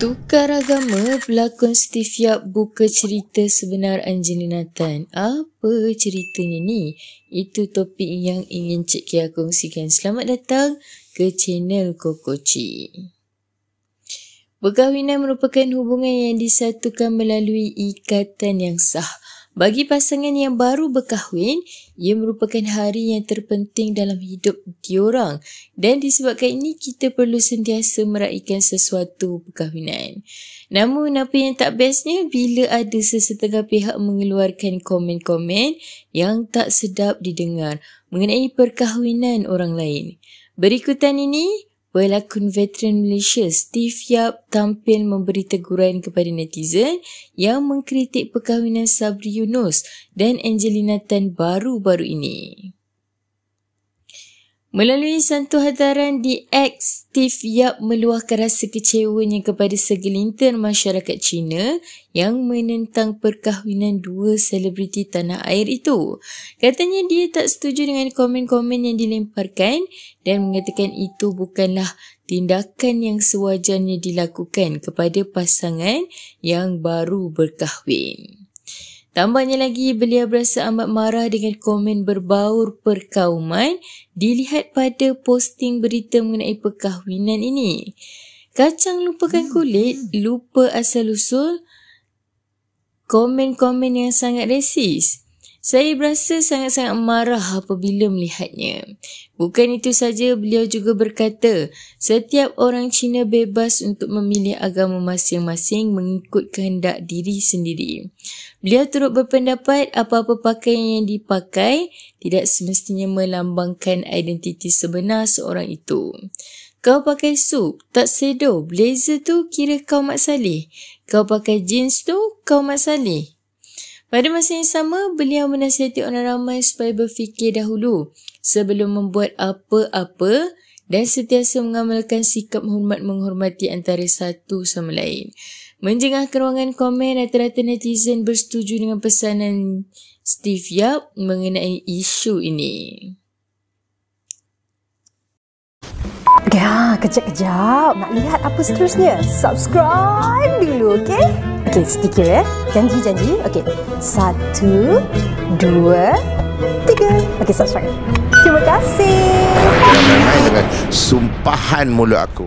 Tukar agama pelakon Stevia buka cerita sebenar Angelina Tan. Apa ceritanya ni? Itu topik yang ingin Cik Kia kongsikan. Selamat datang ke channel Koko Cik. Perkahwinan merupakan hubungan yang disatukan melalui ikatan yang sah. Bagi pasangan yang baru berkahwin, ia merupakan hari yang terpenting dalam hidup diorang dan disebabkan ini kita perlu sentiasa meraihkan sesuatu perkahwinan. Namun apa yang tak bestnya bila ada sesetengah pihak mengeluarkan komen-komen yang tak sedap didengar mengenai perkahwinan orang lain. Berikutan ini, pelakon veteran Malaysia Steve Yap tampil memberi teguran kepada netizen yang mengkritik perkahwinan Sabri Yunus dan Angelina Tan baru-baru ini. Melalui santu hadaran di X, Steve Yap meluahkan rasa kecewanya kepada segelintir masyarakat China yang menentang perkahwinan dua selebriti tanah air itu. Katanya dia tak setuju dengan komen-komen yang dilemparkan dan mengatakan itu bukanlah tindakan yang sewajarnya dilakukan kepada pasangan yang baru berkahwin. Tambahnya lagi, beliau berasa amat marah dengan komen berbaur perkauman dilihat pada posting berita mengenai perkahwinan ini. Kacang lupakan hmm, kulit, hmm. lupa asal-usul, komen-komen yang sangat resis. Saya berasa sangat-sangat marah apabila melihatnya. Bukan itu saja, beliau juga berkata, setiap orang Cina bebas untuk memilih agama masing-masing mengikut kehendak diri sendiri. Beliau turut berpendapat apa-apa pakaian yang dipakai tidak semestinya melambangkan identiti sebenar seorang itu. Kau pakai sup, tak sedo, blazer tu kira kau mat salih. Kau pakai jeans tu, kau mat salih. Pada masa yang sama, beliau menasihati orang ramai supaya berfikir dahulu sebelum membuat apa-apa dan setiap mengamalkan sikap hormat menghormati antara satu sama lain. Menjengah keruangan komen, rata-rata netizen bersetuju dengan pesanan Steve Yap mengenai isu ini. Ya, kejap-kejap. Nak lihat apa seterusnya? Subscribe dulu, okey? Okey, dikira ya. Eh. Janji-janji. Okey. Satu, dua, tiga. Okey, subscribe. Terima kasih. Dengan sumpahan mulut aku.